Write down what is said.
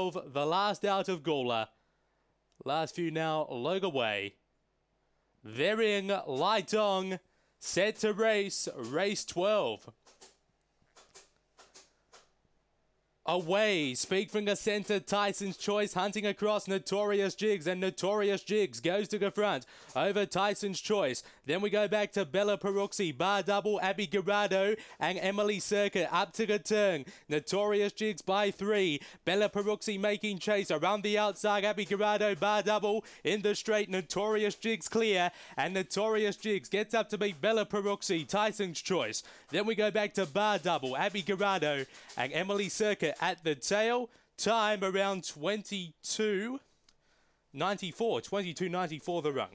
the last out of Gola, Last few now, Log away. They're in Dong, set to race, race 12. Away, Speak Finger center Tyson's Choice hunting across Notorious Jigs and Notorious Jigs goes to the front over Tyson's Choice. Then we go back to Bella Peroxy, Bar Double, Abby Garrado and Emily Circuit up to the turn. Notorious Jigs by three. Bella Peroxy making chase around the outside. Abby Garrado, Bar Double in the straight. Notorious Jigs clear and Notorious Jigs gets up to beat Bella Peroxy, Tyson's Choice. Then we go back to Bar Double, Abby Garrado and Emily Circuit at the tail. Time around 22.94, 22.94 the run.